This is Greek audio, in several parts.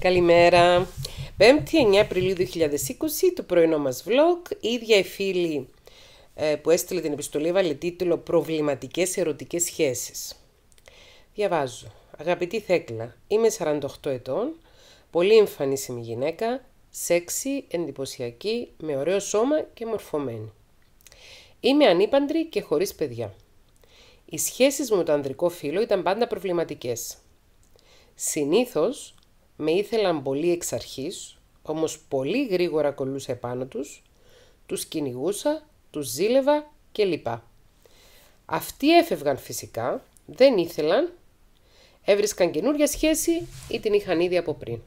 Καλημέρα. 5η 9 Απριλίου 2020, το πρωινό μας vlog. Η ίδια η φίλη ε, που έστειλε την επιστολή βάλε τίτλο «Προβληματικές ερωτικές σχέσεις». Διαβάζω. Αγαπητή Θέκλα, είμαι 48 ετών, πολύ εμφανίσιμη γυναίκα, σεξι, εντυπωσιακή, με ωραίο σώμα και μορφωμένη. Είμαι ανήπαντρη και χωρίς παιδιά. Οι σχέσεις μου με το ανδρικό φίλο ήταν πάντα προβληματικές. Συνήθως με ήθελαν πολύ εξ αρχής, όμως πολύ γρήγορα κολούσα επάνω τους, τους κυνηγούσα, τους ζήλευα κλπ. Αυτοί έφευγαν φυσικά, δεν ήθελαν, έβρισκαν καινούρια σχέση ή την είχαν ήδη από πριν.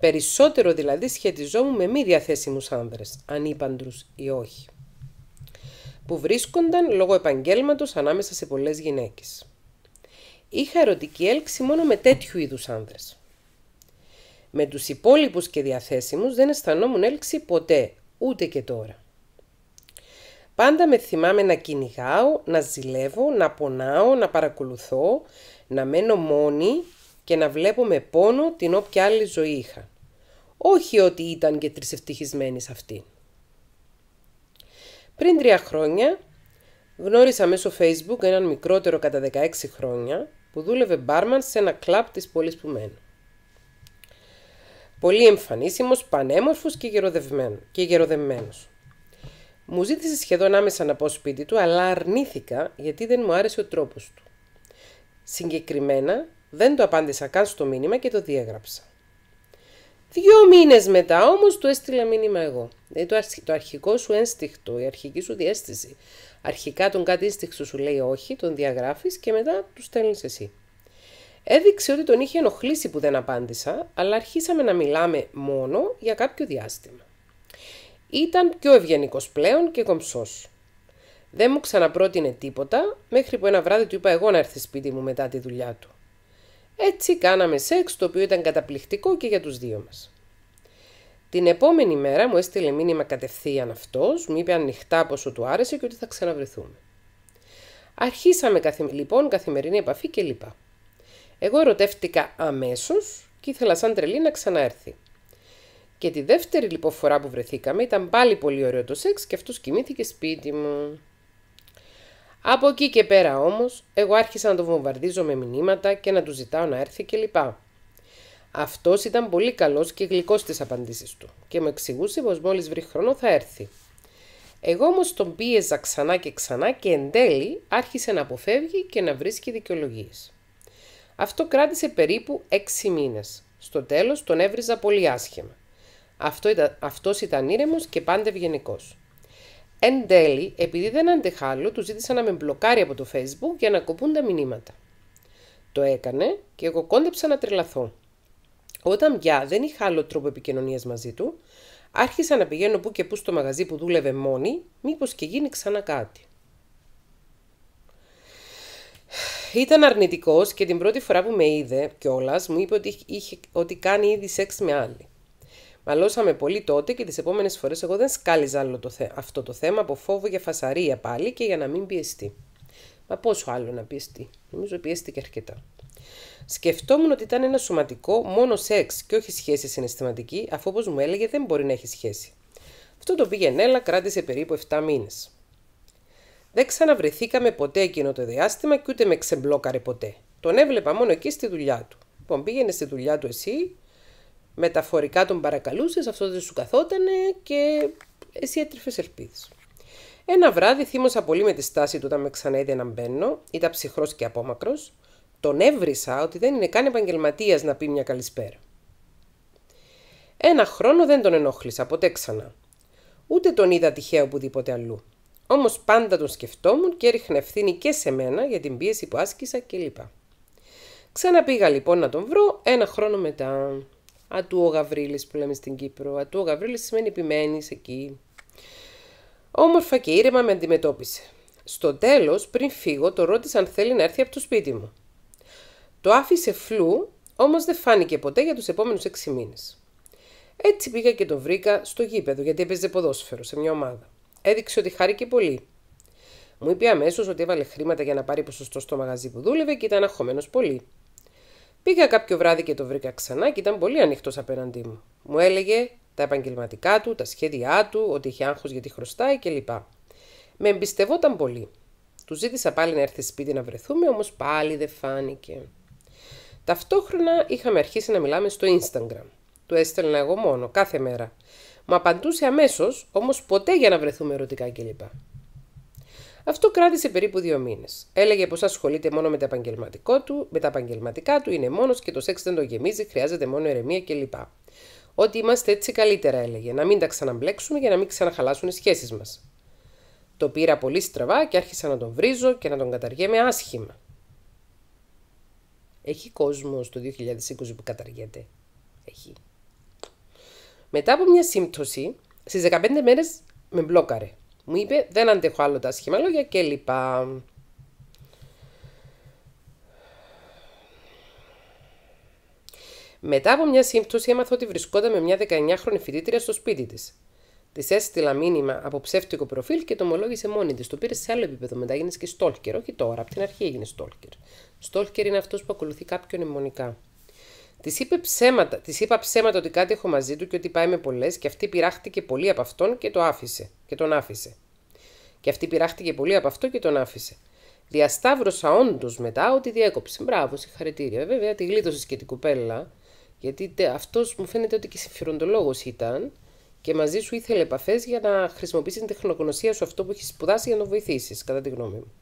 Περισσότερο δηλαδή σχετιζόμουν με μη διαθέσιμους άνδρες, ανήπαντρους ή όχι, που βρίσκονταν λόγω επαγγέλματος ανάμεσα σε πολλές γυναίκες. Είχα ερωτική έλξη μόνο με τέτοιου είδους άνδρες. Με τους υπόλοιπους και διαθέσιμους δεν αισθανόμουν έλξη ποτέ, ούτε και τώρα. Πάντα με θυμάμαι να κυνηγάω, να ζηλεύω, να πονάω, να παρακολουθώ, να μένω μόνη και να βλέπω με πόνο την όποια άλλη ζωή είχα. Όχι ότι ήταν και τρισευτυχισμένη σε αυτή. Πριν τρία χρόνια γνώρισα μέσω facebook έναν μικρότερο κατά 16 χρόνια που δούλευε μπάρμαν σε ένα κλαμπ της πόλης που μένω. Πολύ εμφανίσιμος, πανέμορφος και, και Μου ζήτησε σχεδόν άμεσα να πω σπίτι του, αλλά αρνήθηκα γιατί δεν μου άρεσε ο τρόπος του. Συγκεκριμένα, δεν το απάντησα καν στο μήνυμα και το διέγραψα. Δύο μήνες μετά όμως του έστειλα μήνυμα εγώ. Δηλαδή το, αρχικό σου ένστιχτο η αρχική σου διέστηση. Αρχικά τον κάτι ένστιχτο σου λέει όχι, τον διαγράφεις και μετά του στέλνεις εσύ. Έδειξε ότι τον είχε ενοχλήσει που δεν απάντησα, αλλά αρχίσαμε να μιλάμε μόνο για κάποιο διάστημα. Ήταν πιο ευγενικός πλέον και κομψός. Δεν μου ξαναπρότεινε τίποτα, μέχρι που ένα βράδυ του είπα εγώ να έρθει σπίτι μου μετά τη δουλειά του. Έτσι κάναμε σεξ, το οποίο ήταν καταπληκτικό και για τους δύο μας. Την επόμενη μέρα μου έστειλε μήνυμα κατευθείαν αυτός, μου είπε ανοιχτά πόσο του άρεσε και ότι θα ξαναβρεθούμε. Αρχίσαμε λοιπόν καθημερινή επαφή κλπ. Εγώ ερωτεύτηκα αμέσως και ήθελα σαν τρελή να ξαναέρθει. Και τη δεύτερη λοιπόν φορά που βρεθήκαμε ήταν πάλι πολύ ωραίο το σεξ και αυτός κοιμήθηκε σπίτι μου. Από εκεί και πέρα όμως, εγώ άρχισα να τον βομβαρδίζω με μηνύματα και να του ζητάω να έρθει κλπ. Αυτός ήταν πολύ καλός και γλυκός στις απαντήσεις του και μου εξηγούσε πως μόλις βρει χρόνο θα έρθει. Εγώ όμως τον πίεζα ξανά και ξανά και εν τέλει άρχισε να αποφεύγει και να βρίσκει δικαιολογίες. Αυτό κράτησε περίπου 6 μήνες. Στο τέλος τον έβριζα πολύ άσχημα. Αυτό ήταν, αυτός ήταν ήρεμος και πάντα ευγενικός. Εν τέλει, επειδή δεν αντεχάλλω, του ζήτησα να με μπλοκάρει από το facebook για να κοπούν τα μηνύματα. Το έκανε και εγώ κόντεψα να τρελαθώ. Όταν πια δεν είχα άλλο τρόπο επικοινωνίας μαζί του, άρχισα να πηγαίνω που και που στο μαγαζί που δούλευε μόνη, μήπως και γίνει ξανά κάτι. ήταν αρνητικός και την πρώτη φορά που με είδε κιόλας μου είπε ότι, είχε, ότι κάνει ήδη σεξ με άλλη. Μαλώσαμε πολύ τότε και τις επόμενες φορές εγώ δεν σκάλιζα άλλο το αυτό το θέμα από φόβο για φασαρία πάλι και για να μην πιεστεί. Μα πόσο άλλο να πιεστεί. Νομίζω πιέστηκε αρκετά. Σκεφτόμουν ότι ήταν ένα σωματικό μόνο σεξ και όχι σχέση συναισθηματική, αφού όπως μου έλεγε δεν μπορεί να έχει σχέση. Αυτό το πήγαινε έλα κράτησε περίπου 7 μήνες. Δεν ξαναβρεθήκαμε ποτέ εκείνο το διάστημα και ούτε με ξεμπλόκαρε ποτέ. Τον έβλεπα μόνο εκεί στη δουλειά του. Λοιπόν, πήγαινε στη δουλειά του εσύ, μεταφορικά τον παρακαλούσες, αυτό δεν σου καθότανε και εσύ έτρεφες ελπίδες. Ένα βράδυ θύμωσα πολύ με τη στάση του όταν με ξανά είδε να μπαίνω, ήταν ψυχρός και απόμακρος. Τον έβρισα ότι δεν είναι καν επαγγελματίας να πει μια καλησπέρα. Ένα χρόνο δεν τον ενόχλησα ποτέ ξανά. Ούτε τον είδα τυχαίο οπουδήποτε αλλού. Όμως πάντα τον σκεφτόμουν και έριχνα ευθύνη και σε μένα για την πίεση που άσκησα κλπ. Ξαναπήγα λοιπόν να τον βρω ένα χρόνο μετά. Ατού ο Γαβρίλης που λέμε στην Κύπρο. Ατού ο Γαβρίλης σημαίνει επιμένεις εκεί. Όμορφα και ήρεμα με αντιμετώπισε. Στο τέλος, πριν φύγω, το ρώτησα αν θέλει να έρθει από το σπίτι μου. Το άφησε φλού, όμως δεν φάνηκε ποτέ για τους επόμενους έξι μήνες. Έτσι πήγα και τον βρήκα στο γήπεδο, γιατί έπαιζε ποδόσφαιρο σε μια ομάδα. Έδειξε ότι χάρηκε πολύ. Μου είπε αμέσως ότι έβαλε χρήματα για να πάρει ποσοστό στο μαγαζί που δούλευε και ήταν αγχωμένος πολύ. Πήγα κάποιο βράδυ και το βρήκα ξανά και ήταν πολύ ανοιχτός απέναντί μου. Μου έλεγε τα επαγγελματικά του, τα σχέδιά του, ότι είχε άγχος γιατί χρωστάει κλπ. Με εμπιστευόταν πολύ. Του ζήτησα πάλι να έρθει σπίτι να βρεθούμε, όμως πάλι δεν φάνηκε. Ταυτόχρονα είχαμε αρχίσει να μιλάμε στο Instagram. Του έστελνα εγώ μόνο, κάθε μέρα. Μου απαντούσε αμέσως, όμως ποτέ για να βρεθούμε ερωτικά κλπ. Αυτό κράτησε περίπου δύο μήνες. Έλεγε πως ασχολείται μόνο με τα, επαγγελματικό του, με τα επαγγελματικά του, είναι μόνος και το σεξ δεν το γεμίζει, χρειάζεται μόνο ερεμία κλπ. Ότι είμαστε έτσι καλύτερα, έλεγε, να μην τα ξαναμπλέξουμε για να μην ξαναχαλάσουν οι σχέσεις μας. Το πήρα πολύ στραβά και άρχισα να τον βρίζω και να τον καταργέμαι άσχημα. Έχει κόσμος το 2020 που καταργέται. Έχει. Μετά από μια σύμπτωση, στις 15 μέρες με μπλόκαρε. Μου είπε δεν αντέχω άλλο τα σχήμα λόγια κλπ. Μετά από μια σύμπτωση έμαθα ότι βρισκόταν με μια 19χρονη φοιτήτρια στο σπίτι της. Της έστειλα μήνυμα από ψεύτικο προφίλ και το ομολόγησε μόνη της. Το πήρε σε άλλο επίπεδο. Μετά έγινε και στόλκερ. Όχι τώρα, από την αρχή έγινε στόλκερ. Στόλκερ είναι αυτός που ακολουθεί κάποιον αιμονικά. Τη είπα ψέματα, της είπα ψέματα ότι κάτι έχω μαζί του και ότι πάει με πολλές, και αυτή πειράχτηκε πολύ από αυτόν και, το άφησε, και τον άφησε. Και αυτή πειράχτηκε πολύ από αυτό και τον άφησε. Διασταύρωσα όντως μετά ότι διέκοψε. Μπράβο, συγχαρητήρια. Βέβαια, τη γλίτωσες και την κουπέλα. γιατί αυτός μου φαίνεται ότι και συμφιροντολόγο ήταν και μαζί σου ήθελε επαφές για να χρησιμοποιήσεις την τεχνογνωσία σου αυτό που έχεις σπουδάσει για να βοηθήσεις, κατά τη γνώμη μου.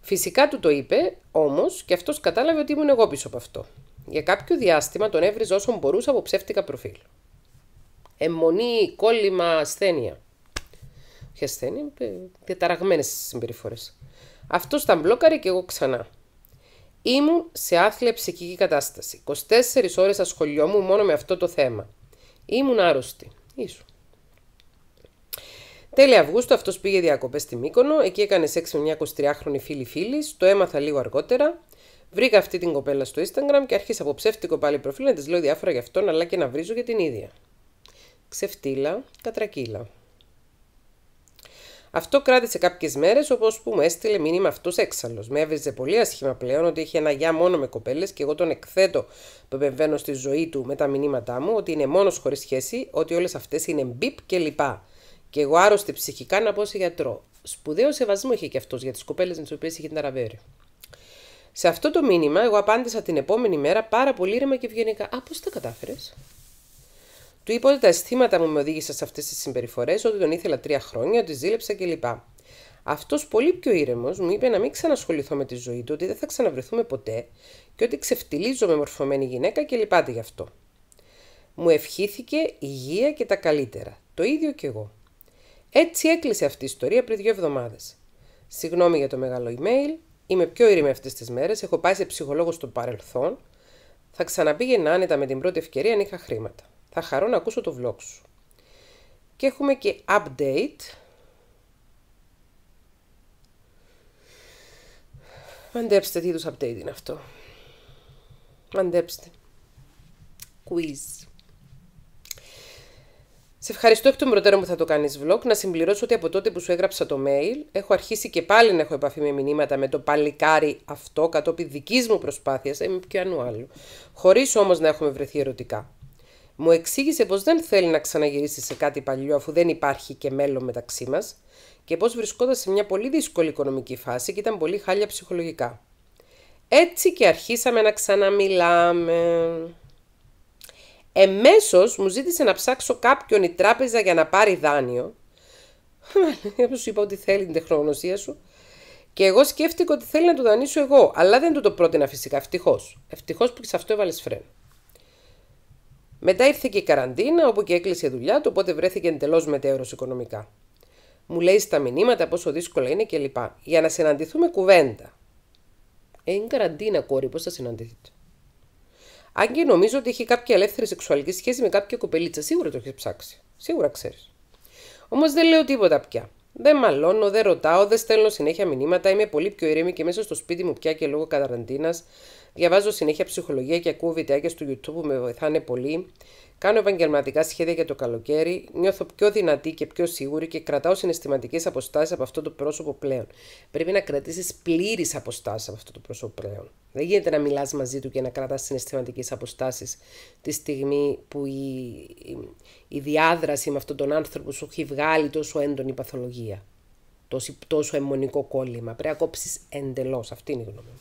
Φυσικά του το είπε, όμως, και αυτός κατάλαβε ότι ήμουν εγώ πίσω από αυτό. Για κάποιο διάστημα τον έβριζε όσο μπορούσε από ψεύτικα προφίλ. Εμμονή, κόλλημα, ασθένεια. Ποια ασθένεια, διαταραγμένες συμπεριφορές. Αυτός τα μπλόκαρε και εγώ ξανά. Ήμουν σε άθλια ψυχική κατάσταση. 24 ώρε ασχολιόμουν μόνο με αυτό το θέμα. Ήμουν άρρωστη. Ίσου. Τέλη Αυγούστου αυτός πήγε διακοπές στη Μύκονο. Εκεί έκανε σεξ με μια 23χρονη φίλη φίλη. Το έμαθα λίγο αργότερα. Βρήκα αυτή την κοπέλα στο Instagram και άρχισα από ψεύτικο πάλι προφίλ να της λέω διάφορα για αυτόν, αλλά και να βρίζω για την ίδια. Ξεφτύλα, κατρακύλα. Αυτό κράτησε κάποιες μέρες, όπως που μου έστειλε μήνυμα αυτός έξαλλος. Με έβριζε πολύ άσχημα πλέον ότι είχε ένα γεια μόνο με κοπέλες και εγώ τον εκθέτω που επεμβαίνω στη ζωή του με τα μηνύματά μου, ότι είναι μόνος χωρίς σχέση, ότι όλες αυτές είναι μπίπ και λοιπά. Και εγώ άρρωστη ψυχικά να πω σε γιατρό. Σπουδαίο σεβασμό είχε και αυτός για τις κοπέλες με τις οποίες είχε την αραβέρι. Σε αυτό το μήνυμα, εγώ απάντησα την επόμενη μέρα πάρα πολύ ήρεμα και ευγενικά. Α, πώς τα κατάφερες. Του είπα ότι τα αισθήματα μου με οδήγησαν σε αυτές τις συμπεριφορές, ότι τον ήθελα τρία χρόνια, ότι ζήλεψα κλπ. Αυτός πολύ πιο ήρεμος μου είπε να μην ξανασχοληθώ με τη ζωή του, ότι δεν θα ξαναβρεθούμε ποτέ και ότι ξεφτιλίζω με μορφωμένη γυναίκα και λυπάται γι' αυτό. Μου ευχήθηκε υγεία και τα καλύτερα. Το ίδιο κι εγώ. Έτσι έκλεισε αυτή η ιστορία πριν δύο εβδομάδες. Συγγνώμη για το μεγάλο email, Είμαι πιο ήρεμη αυτές τις μέρες. Έχω πάει σε ψυχολόγο στο παρελθόν. Θα ξαναπήγαινα άνετα με την πρώτη ευκαιρία αν είχα χρήματα. Θα χαρώ να ακούσω το vlog σου. Και έχουμε και update. Μαντέψτε τι είδους update είναι αυτό. Μαντέψτε. Quiz. Σε ευχαριστώ εκ των προτέρων που θα το κάνεις vlog. Να συμπληρώσω ότι από τότε που σου έγραψα το mail, έχω αρχίσει και πάλι να έχω επαφή με μηνύματα με το παλικάρι αυτό κατόπιν δικής μου προσπάθειας ή ε, με ποιανού άλλου. Χωρίς όμως να έχουμε βρεθεί ερωτικά. Μου εξήγησε πως δεν θέλει να ξαναγυρίσει σε κάτι παλιό αφού δεν υπάρχει και μέλλον μεταξύ μας και πως βρισκόταν σε μια πολύ δύσκολη οικονομική φάση και ήταν πολύ χάλια ψυχολογικά. Έτσι και αρχίσαμε να ξαναμιλάμε. Εμέσως μου ζήτησε να ψάξω κάποιον η τράπεζα για να πάρει δάνειο. Όπως σου είπα ότι θέλει την τεχνογνωσία σου. Και εγώ σκέφτηκα ότι θέλει να το δανείσω εγώ, αλλά δεν του το πρότεινα φυσικά. Ευτυχώς. Ευτυχώς που και σε αυτό έβαλες φρένο. Μετά ήρθε και η καραντίνα, όπου και έκλεισε η δουλειά του, οπότε βρέθηκε εντελώς μετέωρος οικονομικά. Μου λέει στα μηνύματα πόσο δύσκολα είναι κλπ. Για να συναντηθούμε κουβέντα. Ε, είναι καραντίνα, κόρη, πώς θα συναντηθείτε. Αν και νομίζω ότι είχε κάποια ελεύθερη σεξουαλική σχέση με κάποια κοπελίτσα, σίγουρα το έχεις ψάξει. Σίγουρα ξέρεις. Όμως δεν λέω τίποτα πια. Δεν μαλώνω, δεν ρωτάω, δεν στέλνω συνέχεια μηνύματα, είμαι πολύ πιο ήρεμη και μέσα στο σπίτι μου πια και λόγω καταραντίνα Διαβάζω συνέχεια ψυχολογία και ακούω βιντεάκια στο YouTube που με βοηθάνε πολύ. Κάνω επαγγελματικά σχέδια για το καλοκαίρι. Νιώθω πιο δυνατή και πιο σίγουρη και κρατάω συναισθηματικές αποστάσεις από αυτό το πρόσωπο πλέον. Πρέπει να κρατήσεις πλήρε αποστάσεις από αυτό το πρόσωπο πλέον. Δεν γίνεται να μιλάς μαζί του και να κρατάς συναισθηματικές αποστάσεις τη στιγμή που η, η, η διάδραση με αυτόν τον άνθρωπο σου έχει βγάλει τόσο έντονη παθολογία. Τόσο, τόσο αιμονικό κόλλημα. Πρέπει να κόψεις εντελώς. Αυτή είναι η γνώμη μου.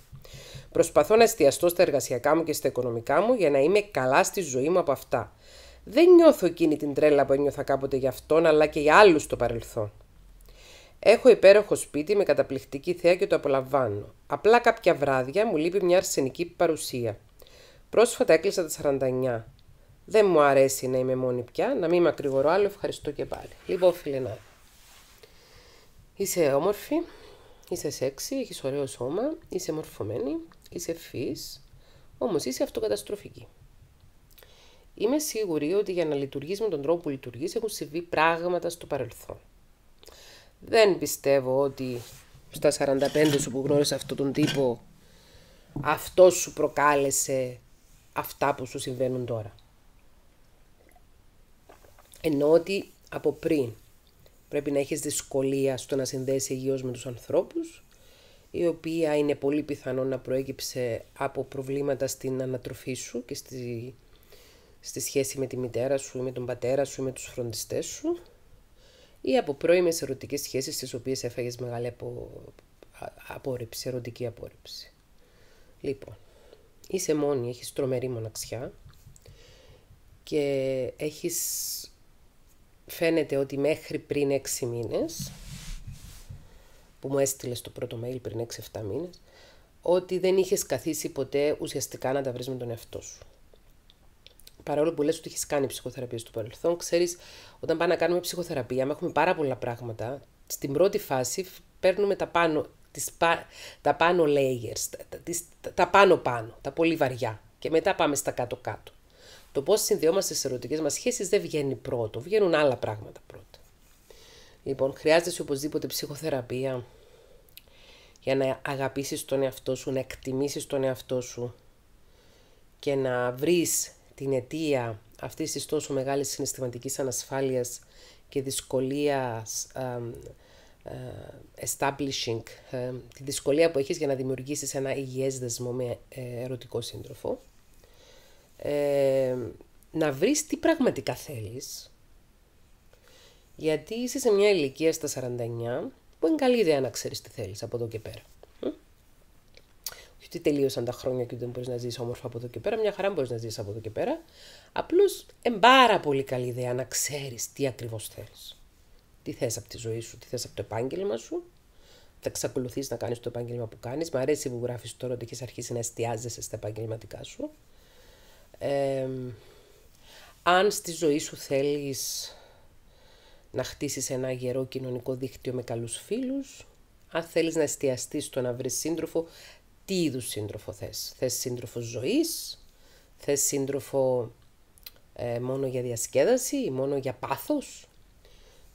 Προσπαθώ να εστιαστώ στα εργασιακά μου και στα οικονομικά μου για να είμαι καλά στη ζωή μου από αυτά. Δεν νιώθω εκείνη την τρέλα που ένιωθα κάποτε για αυτόν, αλλά και για άλλους στο παρελθόν. Έχω υπέροχο σπίτι με καταπληκτική θέα και το απολαμβάνω. Απλά κάποια βράδια μου λείπει μια αρσενική παρουσία. Πρόσφατα έκλεισα τα 49. Δεν μου αρέσει να είμαι μόνη πια, να μην με ακρηγορώ άλλο. Ευχαριστώ και πάλι. Λοιπόν, να Είσαι όμορφη. Είσαι σεξι, έχεις ωραίο σώμα, είσαι μορφωμένη, είσαι φύς, όμως είσαι αυτοκαταστροφική. Είμαι σίγουρη ότι για να λειτουργείς με τον τρόπο που λειτουργείς έχουν συμβεί πράγματα στο παρελθόν. Δεν πιστεύω ότι στα 45 σου που γνώρισε αυτόν τον τύπο αυτός σου προκάλεσε αυτά που σου συμβαίνουν τώρα. Ενώ ότι από πριν πρέπει να έχεις δυσκολία στο να συνδέσεις υγιώς με τους ανθρώπους, η οποία είναι πολύ πιθανό να προέκυψε από προβλήματα στην ανατροφή σου και στη, στη σχέση με τη μητέρα σου ή με τον πατέρα σου ή με τους φροντιστές σου ή από πρώιμες ερωτικές σχέσεις στις οποίες έφαγες μεγάλη απο... απόρριψη, ερωτική απόρριψη. Λοιπόν, είσαι μόνη, έχεις τρομερή μοναξιά και έχεις φαίνεται ότι μέχρι πριν 6 μήνες, που μου έστειλες το πρώτο mail πριν 6-7 μήνες, ότι δεν είχες καθίσει ποτέ ουσιαστικά να τα βρεις με τον εαυτό σου. Παρόλο που λες ότι έχεις κάνει ψυχοθεραπεία στο παρελθόν, ξέρεις όταν πάμε να κάνουμε ψυχοθεραπεία, έχουμε πάρα πολλά πράγματα. Στην πρώτη φάση παίρνουμε τα πάνω, τις, τα πάνω layers, τα, τα, τα πάνω πάνω, τα πολύ βαριά. Και μετά πάμε στα κάτω-κάτω. Το πώς συνδυόμαστε στις ερωτικές μας σχέσεις δεν βγαίνει πρώτο, βγαίνουν άλλα πράγματα πρώτα. Λοιπόν, χρειάζεσαι οπωσδήποτε ψυχοθεραπεία για να αγαπήσεις τον εαυτό σου, να εκτιμήσεις τον εαυτό σου και να βρεις την αιτία αυτής της τόσο μεγάλης συναισθηματικής ανασφάλειας και δυσκολίας ε, establishing, ε, τη δυσκολία που έχεις για να δημιουργήσεις ένα υγιές δεσμό με ε, ερωτικό σύντροφο ε, να βρεις τι πραγματικά θέλεις, γιατί είσαι σε μια ηλικία στα 49 που είναι καλή ιδέα να ξέρεις τι θέλεις από εδώ και πέρα. Όχι ότι τελείωσαν τα χρόνια και δεν μπορείς να ζήσει όμορφα από εδώ και πέρα, μια χαρά μπορείς να ζήσει από εδώ και πέρα. Απλώς είναι πάρα πολύ καλή ιδέα να ξέρεις τι ακριβώς θέλεις. Τι θες από τη ζωή σου, τι θες από το επάγγελμα σου. Θα εξακολουθείς να κάνεις το επάγγελμα που κάνεις. Μ' αρέσει που γράφεις τώρα ότι έχεις αρχίσει να εστιάζεσαι στα επαγγελματικά σου αν στη ζωή σου θέλεις να χτίσεις ένα γερό κοινωνικό δίκτυο με καλούς φίλους, αν θέλεις να εστιαστείς στο να βρεις σύντροφο, τι είδους σύντροφο θες. Θες σύντροφο ζωής, θες σύντροφο ε, μόνο για διασκέδαση ή μόνο για πάθος.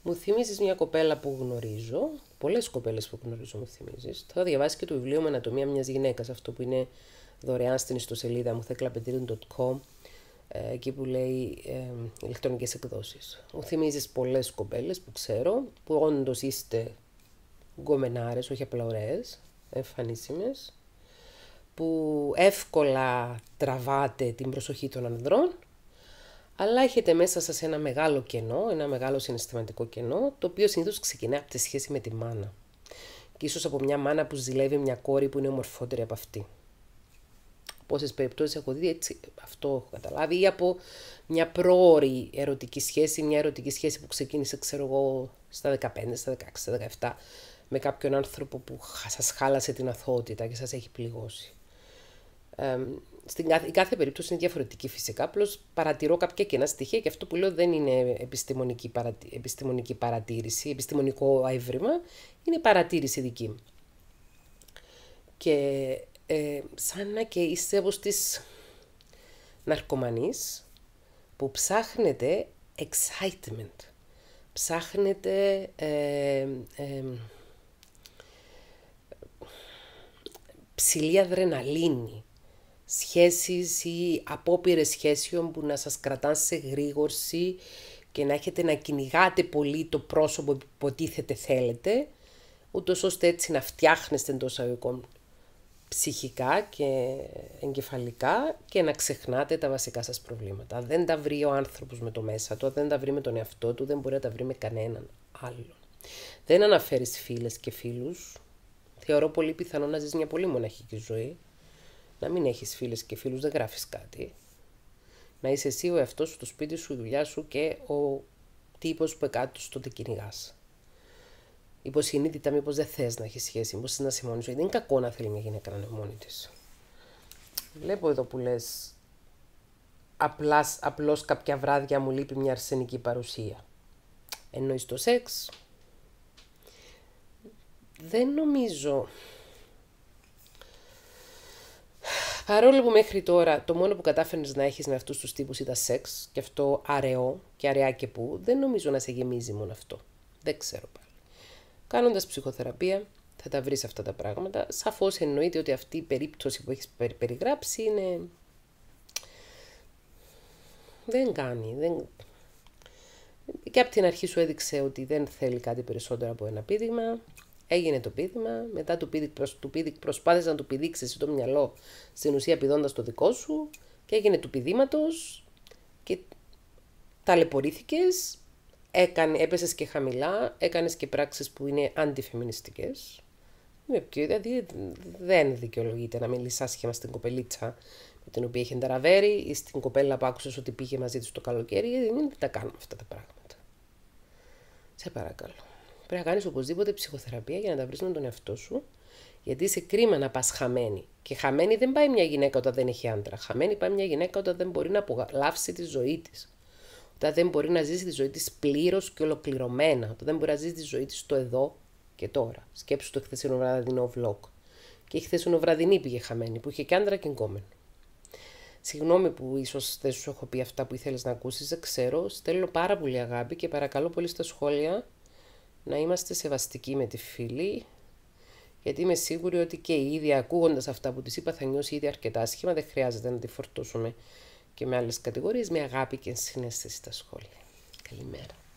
Μου θυμίζεις μια κοπέλα που γνωρίζω, πολλές κοπέλες που γνωρίζω μου θυμίζεις. Θα διαβάσει και το βιβλίο με ανατομία μιας γυναίκας, αυτό που είναι δωρεάν στην ιστοσελίδα μου theklapetirium.com ε, εκεί που λέει ε, ηλεκτρονικές εκδόσεις. Μου θυμίζεις πολλές κοπέλες που ξέρω, που όντως είστε γκομενάρες, όχι απλά ωραίες, που εύκολα τραβάτε την προσοχή των ανδρών, αλλά έχετε μέσα σας ένα μεγάλο κενό, ένα μεγάλο συναισθηματικό κενό, το οποίο συνήθως ξεκινά από τη σχέση με τη μάνα. Και ίσως από μια μάνα που ζηλεύει μια κόρη που είναι ομορφότερη από αυτή πόσες περιπτώσεις έχω δει, έτσι αυτό έχω καταλάβει, ή από μια πρόορη ερωτική σχέση, μια ερωτική σχέση που ξεκίνησε, ξέρω εγώ, στα 15, στα 16, στα 17, με κάποιον άνθρωπο που σας χάλασε την αθωότητα και σας έχει πληγώσει. στην κάθε, η κάθε περίπτωση είναι διαφορετική φυσικά, απλώς παρατηρώ κάποια κενά στοιχεία και αυτό που λέω δεν είναι επιστημονική, επιστημονική παρατήρηση, επιστημονικό αίβρημα, είναι παρατήρηση δική μου. Και ε, σαν να και είσαι όπως της ναρκωμανής που ψάχνετε excitement, ψάχνετε ε, ε, ψηλή αδρεναλίνη, σχέσεις ή απόπειρες σχέσεων που να σας κρατάνε σε γρήγορση και να έχετε να κυνηγάτε πολύ το πρόσωπο που υποτίθεται θέλετε, ούτως ώστε έτσι να φτιάχνεστε εντός αγωγικών ψυχικά και εγκεφαλικά και να ξεχνάτε τα βασικά σας προβλήματα. Δεν τα βρει ο άνθρωπος με το μέσα του, δεν τα βρει με τον εαυτό του, δεν μπορεί να τα βρει με κανέναν άλλο. Δεν αναφέρεις φίλες και φίλους. Θεωρώ πολύ πιθανό να ζεις μια πολύ μοναχική ζωή. Να μην έχεις φίλες και φίλους, δεν γράφεις κάτι. Να είσαι εσύ ο εαυτός σου, το σπίτι σου, η δουλειά σου και ο τύπος που εκάτω στο την κυνηγάς υποσυνείδητα μήπως δεν θες να έχεις σχέση, μήπως θες να είσαι μόνη Δεν είναι κακό να θέλει μια γυναίκα να είναι μόνη της. Βλέπω εδώ που λες, απλάς, απλώς κάποια βράδια μου λείπει μια αρσενική παρουσία. Εννοείς το σεξ. Δεν νομίζω... Παρόλο που μέχρι τώρα το μόνο που κατάφερε να έχεις με αυτούς τους τύπους ήταν σεξ και αυτό αραιό και αραιά και που, δεν νομίζω να σε γεμίζει μόνο αυτό. Δεν ξέρω πάρα. Κάνοντας ψυχοθεραπεία θα τα βρεις αυτά τα πράγματα. Σαφώς εννοείται ότι αυτή η περίπτωση που έχεις περιγράψει είναι... Δεν κάνει, δεν... Και από την αρχή σου έδειξε ότι δεν θέλει κάτι περισσότερο από ένα πείδημα. Έγινε το πείδημα. Μετά του πίδικ το προσπάθησες να του πηδήξει το μυαλό, στην ουσία πηδώντας το δικό σου. Και έγινε του πηδήματος Και ταλαιπωρήθηκες έκανε, και χαμηλά, έκανες και πράξεις που είναι αντιφεμινιστικές. Δηλαδή δεν δικαιολογείται να μιλήσει άσχημα στην κοπελίτσα με την οποία είχε ενταραβέρει ή στην κοπέλα που άκουσες ότι πήγε μαζί του το καλοκαίρι, γιατί ε, δεν τα κάνουμε αυτά τα πράγματα. Σε παρακαλώ. Πρέπει να κάνεις οπωσδήποτε ψυχοθεραπεία για να τα βρεις με τον εαυτό σου, γιατί είσαι κρίμα να πας χαμένη. Και χαμένη δεν πάει μια γυναίκα όταν δεν έχει άντρα. Χαμένη πάει μια γυναίκα όταν δεν μπορεί να απολαύσει τη ζωή της όταν δεν μπορεί να ζήσει τη ζωή της πλήρως και ολοκληρωμένα, όταν δεν μπορεί να ζήσει τη ζωή της το εδώ και τώρα. Σκέψου το χθεσινό βραδινό vlog. Και η χθεσινό βραδινή πήγε χαμένη, που είχε και άντρα και εγκόμενο. Συγγνώμη που ίσως δεν σου έχω πει αυτά που ήθελες να ακούσεις, δεν ξέρω. Στέλνω πάρα πολύ αγάπη και παρακαλώ πολύ στα σχόλια να είμαστε σεβαστικοί με τη φίλη. Γιατί είμαι σίγουρη ότι και η ίδια ακούγοντας αυτά που της είπα θα νιώσει ήδη αρκετά άσχημα. Δεν χρειάζεται να τη φορτώσουμε και με άλλες κατηγορίες με αγάπη και συνέστηση στα σχόλια. Καλημέρα.